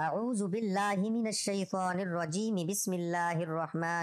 الرحمن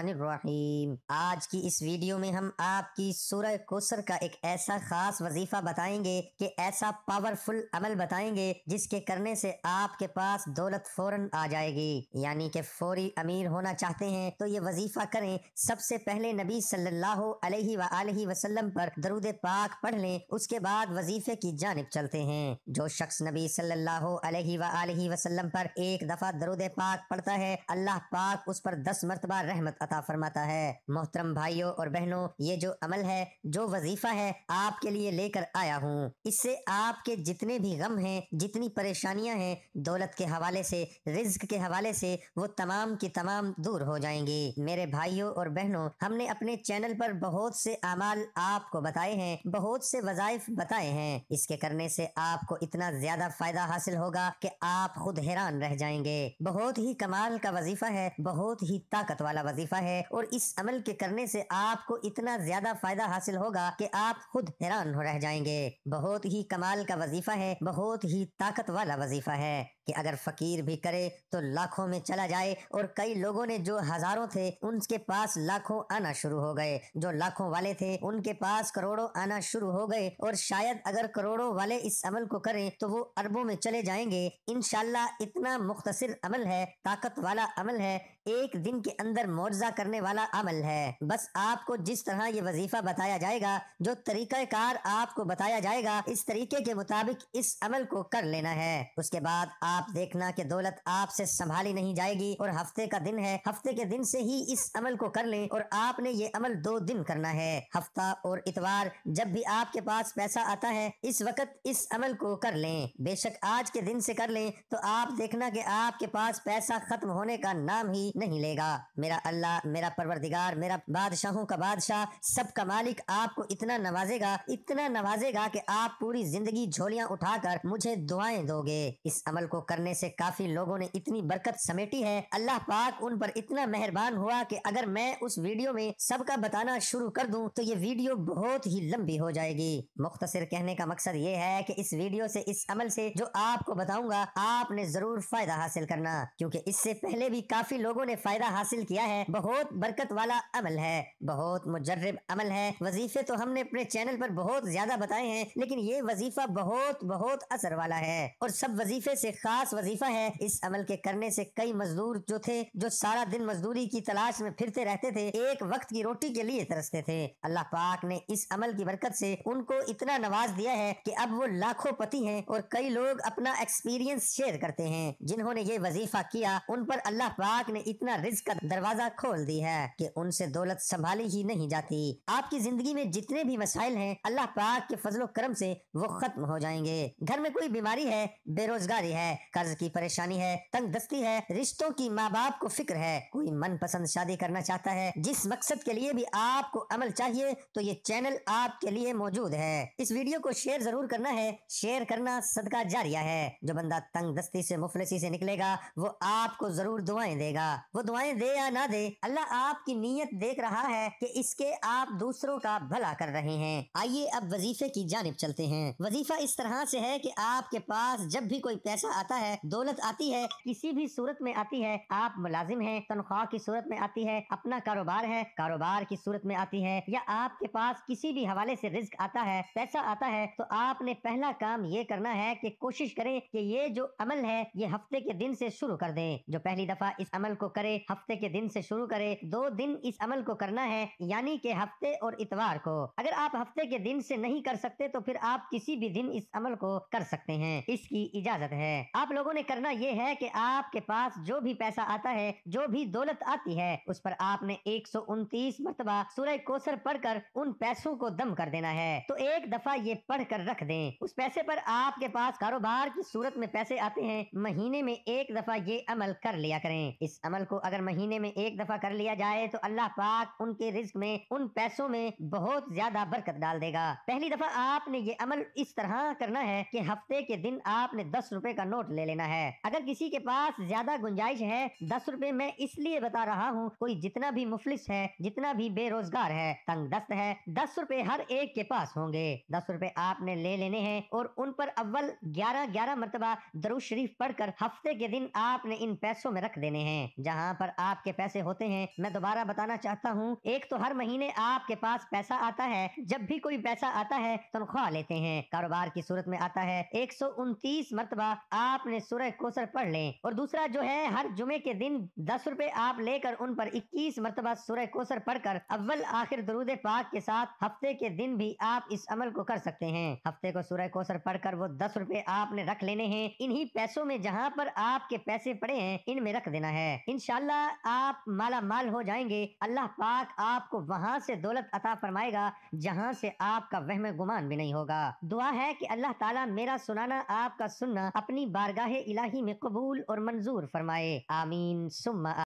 الرحيم आज की इस वीडियो में हम आपकी सूरह कोसर का एक ऐसा खास वजीफा बताएंगे कि ऐसा पावरफुल अमल बताएंगे जिसके करने से आपके पास दौलत फौरन आ जाएगी यानी कि फौरी अमीर होना चाहते हैं तो ये वजीफा करें सबसे पहले नबी सल्लल्लाहु अलैहि आलिहि वसल्लम पर दरुद पाक पढ़ लें उसके बाद वजीफे की जानब चलते हैं जो शख्स नबी सल्लल्लाहु अलैहि वसल्लम पर एक दफा दरुद पाक पढ़ता है अल्लाह पाक उस पर दस मरतबा रहमत अता फरमाता है मोहतरम भाइयों और बहनों ये जो अमल है जो वजीफा है आपके लिए लेकर आया हूँ इससे आपके जितने भी गम हैं जितनी परेशानियां हैं दौलत के हवाले से रिज्क के हवाले से वो तमाम की तमाम दूर हो जाएंगी मेरे भाइयों और बहनों हमने अपने चैनल पर बहुत से अमाल आपको बताए हैं बहुत से वजायफ बताए हैं इसके करने से आपको इतना ज्यादा फायदा हासिल होगा कि आप खुद हैरान रहे रह जाएंगे बहुत ही कमाल का वजीफा है बहुत ही ताकत वाला वजीफा है और इस अमल के करने से आपको इतना ज्यादा फायदा हासिल होगा कि आप खुद हैरान हो रह जाएंगे बहुत ही कमाल का वजीफा है बहुत ही ताकत वाला वजीफा है कि अगर फकीर भी करे तो लाखों में चला जाए और कई लोगों ने जो हजारों थे उनके पास लाखों आना शुरू हो गए जो लाखों वाले थे उनके पास करोड़ों आना शुरू हो गए और शायद अगर करोड़ों वाले इस अमल को करें तो वो अरबों में चले जाएंगे इनशाला इतना मुख्तर अमल है ताकत वाला अमल है एक दिन के अंदर मुआवजा करने वाला अमल है बस आपको जिस तरह ये वजीफा बताया जाएगा जो तरीका कार आपको बताया जाएगा इस तरीके के मुताबिक इस अमल को कर लेना है उसके बाद आप देखना कि दौलत आपसे संभाली नहीं जाएगी और हफ्ते का दिन है हफ्ते के दिन से ही इस अमल को कर लें और आपने ये अमल दो दिन करना है हफ्ता और इतवार जब भी आपके पास पैसा आता है इस वक्त इस अमल को कर लें बेशक आज के दिन से कर लें तो आप देखना कि आपके पास पैसा खत्म होने का नाम ही नहीं लेगा मेरा अल्लाह मेरा परवरदिगार मेरा बादशाहों का बादशाह सबका मालिक आपको इतना नवाजेगा इतना नवाजेगा कि आप पूरी जिंदगी झोलियां उठाकर मुझे दुआएं दोगे इस अमल को करने से काफी लोगों ने इतनी बरकत समेटी है अल्लाह पाक उन पर इतना मेहरबान हुआ कि अगर मैं उस वीडियो में सबका बताना शुरू कर दूं तो ये वीडियो बहुत ही लंबी हो जाएगी मुख्तसर कहने का मकसद ये है कि इस वीडियो से इस अमल से जो आपको बताऊंगा आपने जरूर फायदा हासिल करना क्योंकि इससे पहले भी काफी लोगों लोगों ने फायदा हासिल किया है बहुत बरकत वाला अमल है बहुत मुजरब अमल है वजीफे तो हमने अपने चैनल पर बहुत ज्यादा बताए हैं लेकिन ये वजीफा बहुत बहुत असर वाला है और सब वजीफे से खास वजीफा है इस अमल के करने से कई मजदूर जो थे जो सारा दिन मजदूरी की तलाश में फिरते रहते थे एक वक्त की रोटी के लिए तरसते थे अल्लाह पाक ने इस अमल की बरकत से उनको इतना नवाज दिया है कि अब वो लाखों पति हैं और कई लोग अपना एक्सपीरियंस शेयर करते हैं जिन्होंने ये वजीफा किया उन पर अल्लाह पाक ने इतना रिस्क का दरवाजा खोल दी है कि उनसे दौलत संभाली ही नहीं जाती आपकी जिंदगी में जितने भी मसाइल हैं अल्लाह पाक के फजलो करम से वो खत्म हो जाएंगे घर में कोई बीमारी है बेरोजगारी है कर्ज की परेशानी है तंग दस्ती है रिश्तों की माँ बाप को फिक्र है कोई मन पसंद शादी करना चाहता है जिस मकसद के लिए भी आपको अमल चाहिए तो ये चैनल आपके लिए मौजूद है इस वीडियो को शेयर जरूर करना है शेयर करना सदका जारिया है जो बंदा तंग दस्ती से मुफलसी से निकलेगा वो आपको जरूर दुआएं देगा वो दुआएं दे या ना दे अल्लाह आपकी नीयत देख रहा है कि इसके आप दूसरों का भला कर रहे हैं आइए अब वजीफे की जानब चलते हैं वजीफा इस तरह से है कि आपके पास जब भी कोई पैसा आता है दौलत आती है किसी भी सूरत में आती है आप मुलाजिम हैं तनख्वाह की सूरत में आती है अपना कारोबार है कारोबार की सूरत में आती है या आपके पास किसी भी हवाले से रिस्क आता है पैसा आता है तो आपने पहला काम ये करना है कि कोशिश करें कि ये जो अमल है ये हफ्ते के दिन से शुरू कर दें जो पहली दफा इस अमल को करे हफ्ते के दिन से शुरू करे दो दिन इस अमल को करना है यानी के हफ्ते और इतवार को अगर आप हफ्ते के दिन से नहीं कर सकते तो फिर आप किसी भी दिन इस अमल को कर सकते हैं इसकी इजाजत है आप लोगों ने करना ये है कि आपके पास जो भी पैसा आता है जो भी दौलत आती है उस पर आपने एक सौ उनतीस मरतबा सूर्य कोसर पढ़कर उन पैसों को दम कर देना है तो एक दफा ये पढ़ कर रख दें उस पैसे पर आपके पास कारोबार की सूरत में पैसे आते हैं महीने में एक दफा ये अमल कर लिया करें इस अमल अमल को अगर महीने में एक दफा कर लिया जाए तो अल्लाह पाक उनके रिस्क में उन पैसों में बहुत ज्यादा बरकत डाल देगा पहली दफा आपने ये अमल इस तरह करना है कि हफ्ते के दिन आपने दस रूपए का नोट ले लेना है अगर किसी के पास ज्यादा गुंजाइश है दस रूपए मैं इसलिए बता रहा हूँ कोई जितना भी मुफलिस है जितना भी बेरोजगार है तंग दस्त है दस रूपए हर एक के पास होंगे दस रूपए आपने ले लेने हैं और उन पर अव्वल ग्यारह ग्यारह मरतबा दरुज शरीफ पढ़कर हफ्ते के दिन आपने इन पैसों में रख देने हैं जहाँ पर आपके पैसे होते हैं मैं दोबारा बताना चाहता हूँ एक तो हर महीने आपके पास पैसा आता है जब भी कोई पैसा आता है तनख्वाह लेते हैं कारोबार की सूरत में आता है एक सौ उनतीस मरतबा आपने सूरह कोसर पढ़ लें और दूसरा जो है हर जुमे के दिन दस रूपए आप लेकर उन पर इक्कीस मरतबा सूरह कोसर पढ़ कर अव्वल आखिर दरूद पाक के साथ हफ्ते के दिन भी आप इस अमल को कर सकते हैं हफ्ते को सूरह कोसर पढ़ कर वो दस रूपए आपने रख लेने हैं इन्हीं पैसों में जहाँ पर आपके पैसे पड़े हैं इनमें रख देना है इनशाला आप माला माल हो जाएंगे अल्लाह पाक आपको वहाँ से दौलत अता फरमाएगा जहाँ से आपका वहम गुमान भी नहीं होगा दुआ है कि अल्लाह ताला मेरा सुनाना आपका सुनना अपनी बारगाह इलाही में कबूल और मंजूर फरमाए आमीन सुम्मा